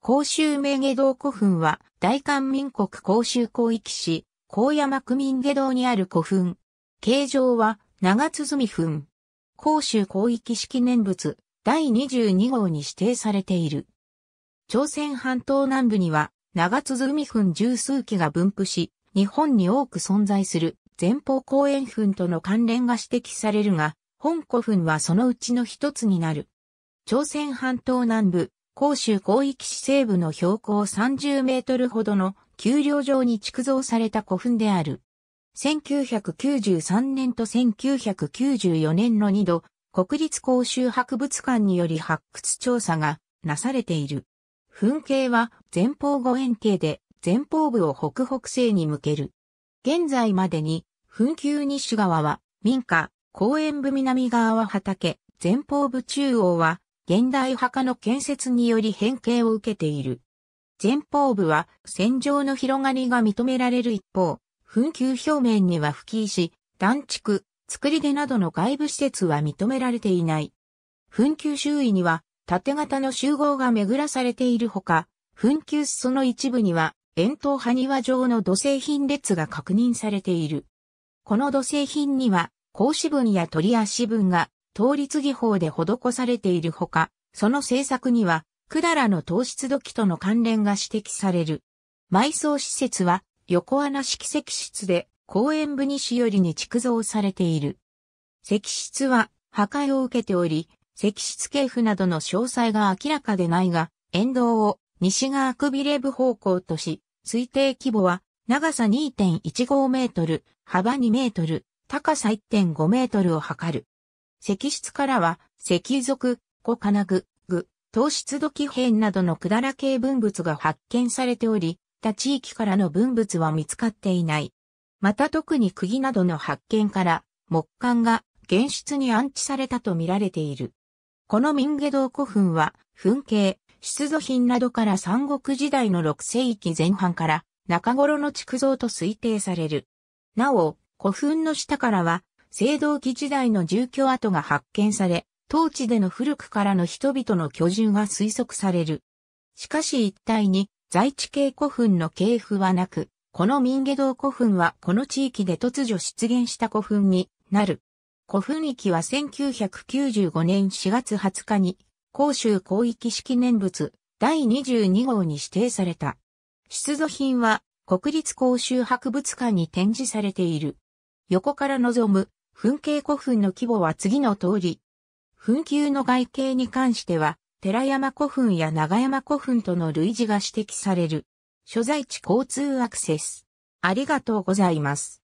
甲州名下道古墳は、大韓民国甲州広域市、高山区民下道にある古墳。形状は、長鼓墳。甲州広域式念仏、第22号に指定されている。朝鮮半島南部には、長鼓墳十数基が分布し、日本に多く存在する前方後円墳との関連が指摘されるが、本古墳はそのうちの一つになる。朝鮮半島南部、広州広域市西部の標高30メートルほどの丘陵上に築造された古墳である。1993年と1994年の2度、国立公衆博物館により発掘調査がなされている。墳形は前方後円形で前方部を北北西に向ける。現在までに墳丘西側は民家、公園部南側は畑、前方部中央は現代墓の建設により変形を受けている。前方部は戦場の広がりが認められる一方、紛糾表面には吹き石、断築、作り出などの外部施設は認められていない。紛糾周囲には縦型の集合が巡らされているほか、紛糾裾の一部には円筒埴輪状の土製品列が確認されている。この土製品には、格子分や鳥足分が倒立技法で施されているほか、その制作には、だらの糖質土器との関連が指摘される。埋葬施設は、横穴式石室で、公園部西よりに築造されている。石室は、破壊を受けており、石室系譜などの詳細が明らかでないが、沿道を西側くびれ部方向とし、推定規模は長さ2.15メートル、幅2メートル、高さ1.5メートルを測る。石室からは、石族、古金具、具、糖質土器片などのくだら系文物が発見されており、他地域からの文物は見つかっていない。また特に釘などの発見から、木管が原質に安置されたと見られている。この民下堂古墳は、墳形、出土品などから三国時代の六世紀前半から中頃の築造と推定される。なお、古墳の下からは青銅器時代の住居跡が発見され、当地での古くからの人々の居住が推測される。しかし一体に在地系古墳の系譜はなく、この民下堂古墳はこの地域で突如出現した古墳になる。古墳域は1995年4月20日に、甲州広域式念仏第22号に指定された。出土品は国立甲州博物館に展示されている。横から望む噴景古墳の規模は次の通り。墳丘の外形に関しては、寺山古墳や長山古墳との類似が指摘される。所在地交通アクセス。ありがとうございます。